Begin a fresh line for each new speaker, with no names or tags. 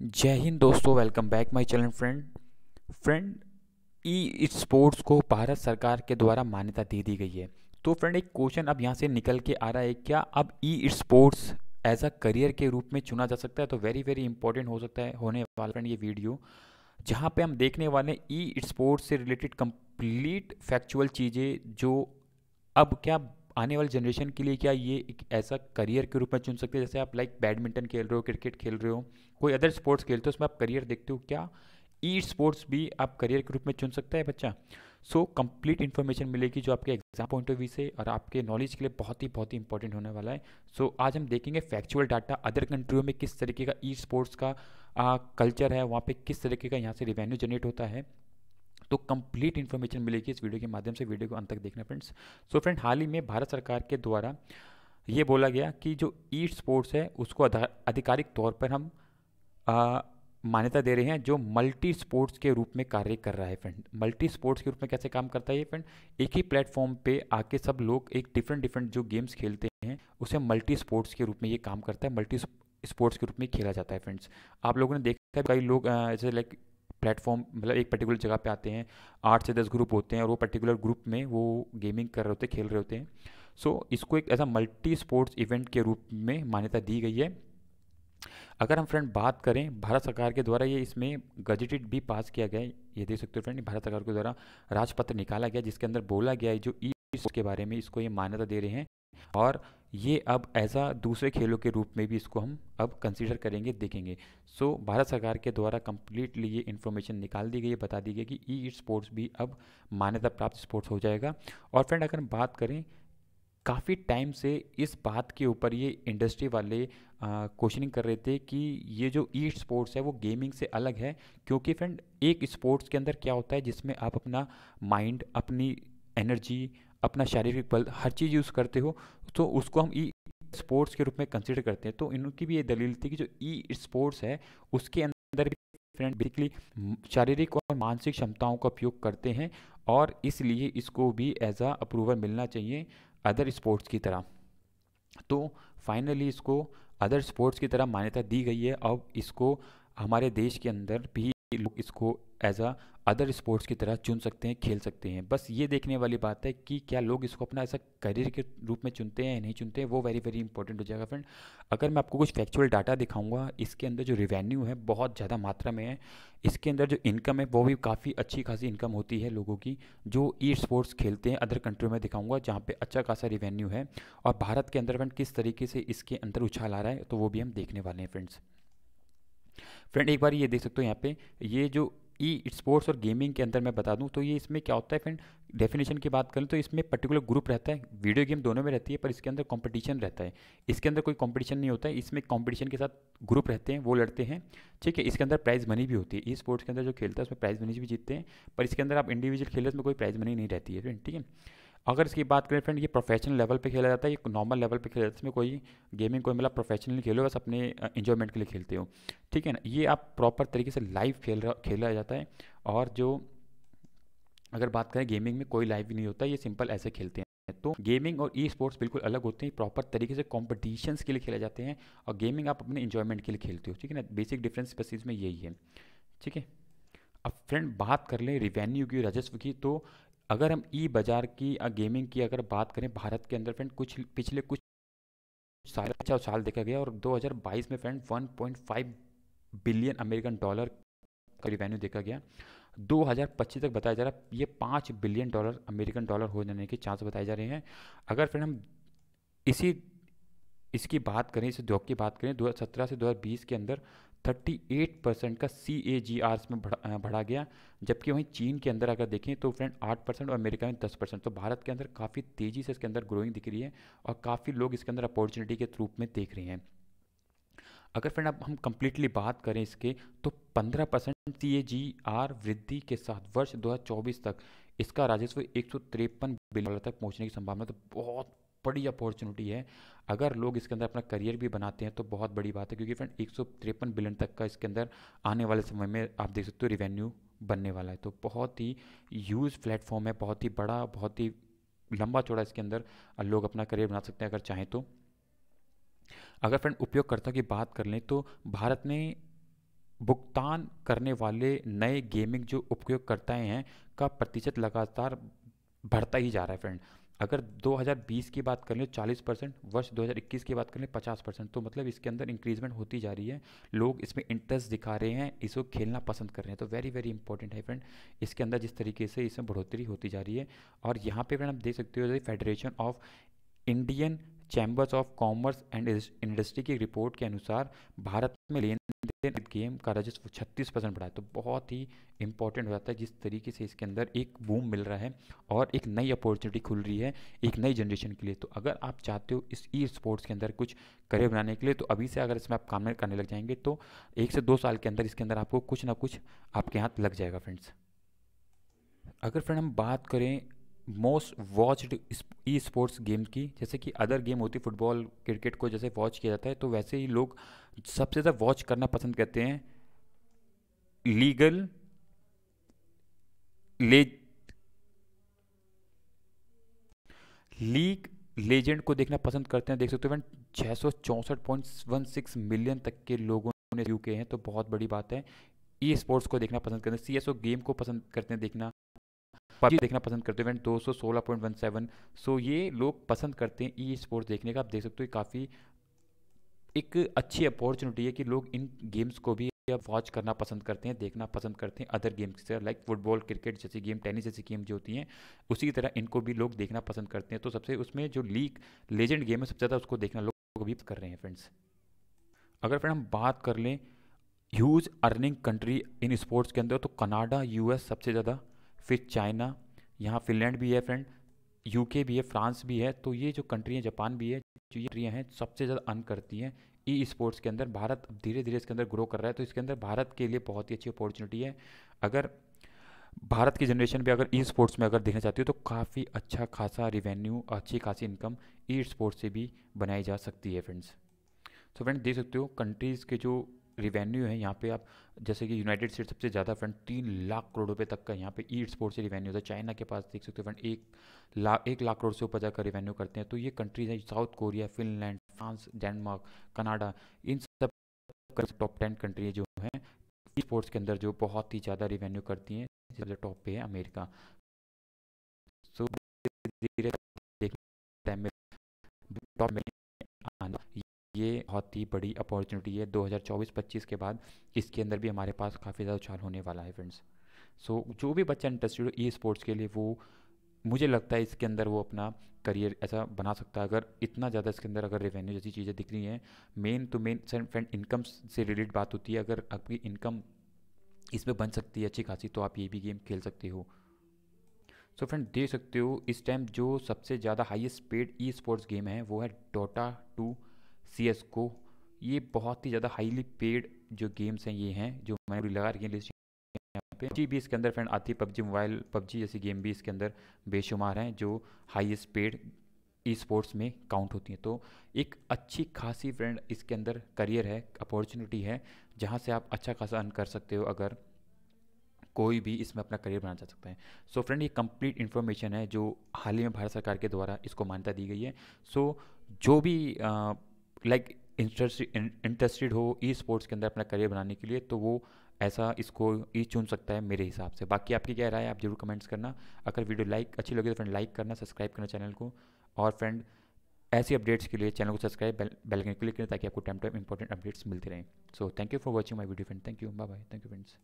जय हिंद दोस्तों welcome back my channel friend friend e sports को भारत सरकार के द्वारा मान्यता दे दी गई है तो फ्रेंड एक क्वेश्चन अब यहाँ से निकल के आ रहा है क्या अब e sports as a career के रूप में चुना जा सकता है तो वेरी वेरी इंपॉर्टेंट हो सकता है होने वाला फ्रेंड ये वीडियो जहाँ पे हम देखने वाले ई स्पोर्ट्स से रिलेटेड कंप्लीट फैक्चुअल चीज़ें जो अब क्या आने वाली जनरेशन के लिए क्या ये एक ऐसा करियर के रूप में चुन सकते हैं जैसे आप लाइक बैडमिंटन खेल रहे हो क्रिकेट खेल रहे हो कोई अदर स्पोर्ट्स खेलते हो उसमें आप करियर देखते हो क्या ई स्पोर्ट्स भी आप करियर के रूप में चुन सकता है बच्चा सो कंप्लीट इन्फॉर्मेशन मिलेगी जो आपके एग्जाम पॉइंट ऑफ व्यू से और आपके नॉलेज के लिए बहुत ही बहुत ही इंपॉर्टेंट होने वाला है सो so, आज हम देखेंगे फैक्चुअल डाटा अदर कंट्रियों में किस तरीके का ई स्पोर्ट्स का कल्चर है वहाँ पे किस तरीके का यहाँ से रिवेन्यू जनरेट होता है तो कंप्लीट इन्फॉर्मेशन मिलेगी इस वीडियो के माध्यम से वीडियो को अंत तक देखना फ्रेंड्स सो फ्रेंड हाल ही में भारत सरकार के द्वारा ये बोला गया कि जो ई स्पोर्ट्स है उसको आधिकारिक तौर पर हम मान्यता दे रहे हैं जो मल्टी स्पोर्ट्स के रूप में कार्य कर रहा है फ्रेंड मल्टी स्पोर्ट्स के रूप में कैसे काम करता है ये फ्रेंड एक ही प्लेटफॉर्म पे आके सब लोग एक डिफरेंट डिफरेंट जो गेम्स खेलते हैं उसे मल्टी स्पोर्ट्स के रूप में ये काम करता है मल्टी स्पोर्ट्स के रूप में खेला जाता है फ्रेंड्स आप लोगों ने देखा है कई लोग जैसे लाइक प्लेटफॉर्म मतलब एक पर्टिकुलर जगह पे आते हैं आठ से दस ग्रुप होते हैं और वो पर्टिकुलर ग्रुप में वो गेमिंग कर रहे होते हैं खेल रहे होते हैं सो so, इसको एक ऐसा मल्टी स्पोर्ट्स इवेंट के रूप में मान्यता दी गई है अगर हम फ्रेंड बात करें भारत सरकार के द्वारा ये इसमें गजटेड भी पास किया गया ये देख सकते हो फ्रेंड भारत सरकार के द्वारा राजपत्र निकाला गया जिसके अंदर बोला गया है जो ई के बारे में इसको ये मान्यता दे रहे हैं और ये अब एज आ दूसरे खेलों के रूप में भी इसको हम अब कंसीडर करेंगे देखेंगे सो so, भारत सरकार के द्वारा कम्प्लीटली ये इन्फॉर्मेशन निकाल दी गई है बता दी गई कि ई स्पोर्ट्स भी अब मान्यता प्राप्त स्पोर्ट्स हो जाएगा और फ्रेंड अगर हम बात करें काफ़ी टाइम से इस बात के ऊपर ये इंडस्ट्री वाले क्वेश्चनिंग कर रहे थे कि ये जो ई स्पोर्ट्स है वो गेमिंग से अलग है क्योंकि फ्रेंड एक स्पोर्ट्स के अंदर क्या होता है जिसमें आप अपना माइंड अपनी एनर्जी अपना शारीरिक बल हर चीज़ यूज़ करते हो तो उसको हम ई स्पोर्ट्स के रूप में कंसिडर करते हैं तो इनकी भी ये दलील थी कि जो ई स्पोर्ट्स है उसके अंदर भी फ्रेंड बेसिकली शारीरिक और मानसिक क्षमताओं का उपयोग करते हैं और इसलिए इसको भी एज आ अप्रूवल मिलना चाहिए अदर स्पोर्ट्स की तरह तो फाइनली इसको अदर स्पोर्ट्स की तरह मान्यता दी गई है अब इसको हमारे देश के अंदर भी लोग इसको एज आ अदर स्पोर्ट्स की तरह चुन सकते हैं खेल सकते हैं बस ये देखने वाली बात है कि क्या लोग इसको अपना ऐसा करियर के रूप में चुनते हैं या नहीं चुनते हैं वो वेरी वेरी इंपॉर्टेंट हो जाएगा फ्रेंड अगर मैं आपको कुछ फैक्चुअल डाटा दिखाऊंगा इसके अंदर जो रिवेन्यू है बहुत ज़्यादा मात्रा में है इसके अंदर जो इनकम है वो भी काफ़ी अच्छी खासी इनकम होती है लोगों की जो ई स्पोर्ट्स खेलते हैं अदर कंट्री में दिखाऊंगा जहाँ पर अच्छा खासा रिवेन्यू है और भारत के अंदर फ्रेंड किस तरीके से इसके अंदर उछाल आ रहा है तो वो भी हम देखने वाले हैं फ्रेंड्स फ्रेंड एक बार ये देख सकते हो यहाँ पे ये जो ई स्पोर्ट्स और गेमिंग के अंदर मैं बता दूं तो ये इसमें क्या होता है फ्रेंड डेफिनेशन की बात करें तो इसमें पर्टिकुलर ग्रुप रहता है वीडियो गेम दोनों में रहती है पर इसके अंदर कंपटीशन रहता है इसके अंदर कोई कंपटीशन नहीं होता है इसमें कंपटीशन के साथ ग्रुप रहते हैं वो लड़ते हैं ठीक है इसके अंदर प्राइज मनी भी होती है ई स्पोर्ट्स के अंदर जो खेलता है उसमें प्राइज मनी भी जीतते हैं पर इसके अंदर आप इंडिविजुअल खेलते उसमें कोई प्राइज मनी नहीं रहती है फ्रेंड ठीक है अगर इसकी बात करें फ्रेंड ये प्रोफेशनल लेवल पे खेला जाता है ये नॉर्मल लेवल पे खेला जाता है इसमें कोई गेमिंग कोई मतलब प्रोफेशनली खेलो बस अपने इन्जॉयमेंट के लिए खेलते हो ठीक है ना ये आप प्रॉपर तरीके से लाइव खेल रहा खेला जाता है और जो अगर बात करें गेमिंग में कोई लाइव नहीं होता ये सिंपल ऐसे खेलते हैं तो गेमिंग और ई स्पोर्ट्स बिल्कुल अलग होते हैं प्रॉपर तरीके से कॉम्पिटिशन्स के लिए खेले जाते हैं और गेमिंग आप अपने इन्जॉयमेंट के लिए खेलते हो ठीक है ना बेसिक डिफरेंस बस इसमें यही है ठीक है अब फ्रेंड बात कर लें रिवेन्यू की राजस्व की तो अगर हम ई बाज़ार की गेमिंग की अगर बात करें भारत के अंदर फ्रेंड कुछ पिछले कुछ साल अच्छा साल देखा गया और 2022 में फ्रेंड 1.5 बिलियन अमेरिकन डॉलर का रिवेन्यू देखा गया 2025 तक बताया जा रहा है ये पाँच बिलियन डॉलर अमेरिकन डॉलर हो जाने के चांस बताए जा रहे हैं अगर फ्रेंड हम इसी इसकी बात करें इस उद्योग की बात करें 2017 से 2020 के अंदर 38 परसेंट का सी ए जी आर इसमें बढ़ा बढ़ा गया जबकि वहीं चीन के अंदर अगर देखें तो फ्रेंड 8 परसेंट और अमेरिका में 10 परसेंट तो भारत के अंदर काफ़ी तेज़ी से इसके अंदर ग्रोइंग दिख रही है और काफ़ी लोग इसके अंदर अपॉर्चुनिटी के रूप में देख रहे हैं अगर फ्रेंड अब हम कंप्लीटली बात करें इसके तो 15 percent C A ji are वृद्धि के साथ वर्ष 2024 तक इसका राजस्व एक बिलियन डॉलर तक पहुंचने की संभावना तो बहुत बड़ी अपॉर्चुनिटी है अगर लोग इसके अंदर अपना करियर भी बनाते हैं तो बहुत बड़ी बात है क्योंकि फ्रेंड एक बिलियन तक का इसके अंदर आने वाले समय में आप देख सकते हो रिवेन्यू बनने वाला है तो बहुत ही यूज प्लेटफॉर्म है बहुत ही बड़ा बहुत ही लंबा चौड़ा इसके अंदर लोग अपना करियर बना सकते हैं अगर चाहें तो अगर फ्रेंड उपयोगकर्ता की बात कर लें तो भारत में भुगतान करने वाले नए गेमिंग जो उपयोगकर्ताएं हैं का प्रतिशत लगातार बढ़ता ही जा रहा है फ्रेंड अगर 2020 की बात कर लें 40 परसेंट वर्ष 2021 की बात कर लें 50 परसेंट तो मतलब इसके अंदर इंक्रीजमेंट होती जा रही है लोग इसमें इंटरेस्ट दिखा रहे हैं इसको खेलना पसंद कर रहे हैं तो वेरी वेरी इंपॉर्टेंट है फ्रेंड इसके अंदर जिस तरीके से इसमें बढ़ोतरी होती जा रही है और यहाँ पर फ्रेंड आप देख सकते हो federation of Indian chambers of commerce and industry की रिपोर्ट के अनुसार भारत में लेन देन गेम का राजस्व 36 परसेंट बढ़ा है तो बहुत ही इंपॉर्टेंट हो जाता है जिस तरीके से इसके अंदर एक बूम मिल रहा है और एक नई अपॉर्चुनिटी खुल रही है एक नई जनरेशन के लिए तो अगर आप चाहते हो इस ई स्पोर्ट्स के अंदर कुछ करियर बनाने के लिए तो अभी से अगर इसमें आप काम करने लग जाएंगे तो एक से दो साल के अंदर इसके अंदर आपको कुछ ना कुछ आपके हाथ लग जाएगा फ्रेंड्स अगर फ्रेंड हम बात करें most watched e sports game की जैसे कि अदर गेम होती फुटबॉल क्रिकेट को जैसे वॉच किया जाता है तो वैसे ही लोग सबसे ज़्यादा वॉच करना पसंद करते हैं लीगल ले लीग लेजेंड को देखना पसंद करते हैं देख सकते हो इवन छः सौ चौंसठ पॉइंट वन सिक्स मिलियन तक के लोगों ने यू के हैं तो बहुत बड़ी बात है ई स्पोर्ट्स को देखना पसंद करते हैं सी एस ओ गेम को पसंद करते हैं देखना पबजी देखना पसंद करते हैं इवेंट दो सौ सोलह पॉइंट वन सेवन सो ये लोग पसंद करते हैं ई e स्पोर्ट्स देखने का आप देख सकते हो काफ़ी एक अच्छी अपॉर्चुनिटी है कि लोग इन गेम्स को भी अब वॉच करना पसंद करते हैं देखना पसंद करते हैं अदर गेम्स से लाइक फुटबॉल क्रिकेट जैसी गेम टेनिस जैसी गेम जो होती हैं उसी की तरह इनको भी लोग देखना पसंद करते हैं तो सबसे उसमें जो लीग लेजेंड गेम है सबसे ज़्यादा उसको देखना लोग भी कर रहे हैं फ्रेंड्स अगर फ्रेंड हम बात कर लें huge earning country in sports के अंदर तो कनाडा यूएस सबसे ज़्यादा फिर चाइना यहाँ फिनलैंड भी है फ्रेंड यूके भी है फ्रांस भी है तो ये जो कंट्री हैं जापान भी है जो ये कंट्रियाँ हैं सबसे ज़्यादा अर्न करती हैं ई स्पोर्ट्स के अंदर भारत अब धीरे धीरे इसके अंदर ग्रो कर रहा है तो इसके अंदर भारत के लिए बहुत ही अच्छी अपॉर्चुनिटी है अगर भारत की जनरेशन भी अगर ई स्पोर्ट्स में अगर देखना चाहती हो तो काफ़ी अच्छा खासा रिवेन्यू अच्छी खासी इनकम ई स्पोर्ट्स से भी बनाई जा सकती है फ्रेंड्स तो फ्रेंड देख सकते हो कंट्रीज़ के जो रिवेन्यू है यहाँ पे आप जैसे कि यूनाइटेड स्टेट सबसे ज़्यादा फ्रेंड तीन लाख करोड़ रुपये तक का यहाँ पे ई स्पोर्ट से रिवेन्यू होता है चाइना के पास देख सकते हो फ्रेंड एक लाख एक लाख करोड़ से ऊपर जाकर रिवेन्यू करते हैं तो ये कंट्रीज हैं South Korea Finland France Denmark Canada इन सब टॉप टेन कंट्री जो हैं ई स्पोर्ट्स के अंदर जो बहुत ही ज़्यादा रिवेन्यू करती हैं टॉप पे है अमेरिका सो धीरे टाइम में टॉप में ये बहुत ही बड़ी अपॉर्चुनिटी है 2024-25 के बाद इसके अंदर भी हमारे पास काफ़ी ज़्यादा उछाल होने वाला है फ्रेंड्स सो so, जो भी बच्चा इंटरेस्टेड हो ई स्पोर्ट्स के लिए वो मुझे लगता है इसके अंदर वो अपना करियर ऐसा बना सकता है अगर इतना ज़्यादा इसके अंदर अगर रेवेन्यू जैसी चीज़ें दिख रही हैं मेन तो मेन फ्रेंड इनकम से रिलेटेड बात होती है अगर आपकी इनकम इसमें बन सकती है अच्छी खासी तो आप ये भी गेम खेल सकते हो सो so फ्रेंड देख सकते हो इस टाइम जो सबसे ज़्यादा highest paid e sports game है वो है डोटा टू सी एस को ये बहुत ही ज़्यादा हाईली पेड जो गेम्स हैं ये हैं जो मैंने लगा रखी है लिस्ट पबजी भी इसके अंदर फ्रेंड आती है पबजी मोबाइल पबजी जैसी गेम भी इसके अंदर बेशुमार हैं जो हाईएस्ट पेड ई स्पोर्ट्स में काउंट होती हैं तो एक अच्छी खासी फ्रेंड इसके अंदर करियर है अपॉर्चुनिटी है जहाँ से आप अच्छा खासा अर्न कर सकते हो अगर कोई भी इसमें अपना करियर बना चाह सकता है सो so फ्रेंड ये कंप्लीट इन्फॉर्मेशन है जो हाल ही में भारत सरकार के द्वारा इसको मान्यता दी गई है सो so, जो भी आ, लाइक इंटरेस्टेड हो ई स्पोर्ट्स के अंदर अपना करियर बनाने के लिए तो वो ऐसा इसको ई e चुन सकता है मेरे हिसाब से बाकी आपकी क्या राय है आप जरूर कमेंट्स करना अगर वीडियो लाइक अच्छी लगे तो फ्रेंड लाइक करना सब्सक्राइब करना चैनल को और फ्रेंड ऐसी अपडेट्स के लिए चैनल को सब्सक्राइब बेल आइकन क्लिक करें ताकि आपको टाइम टाइम इंपॉर्टेंट अपडेट्स मिलते रहें so thank you for watching my video friend thank you bye bye thank you friends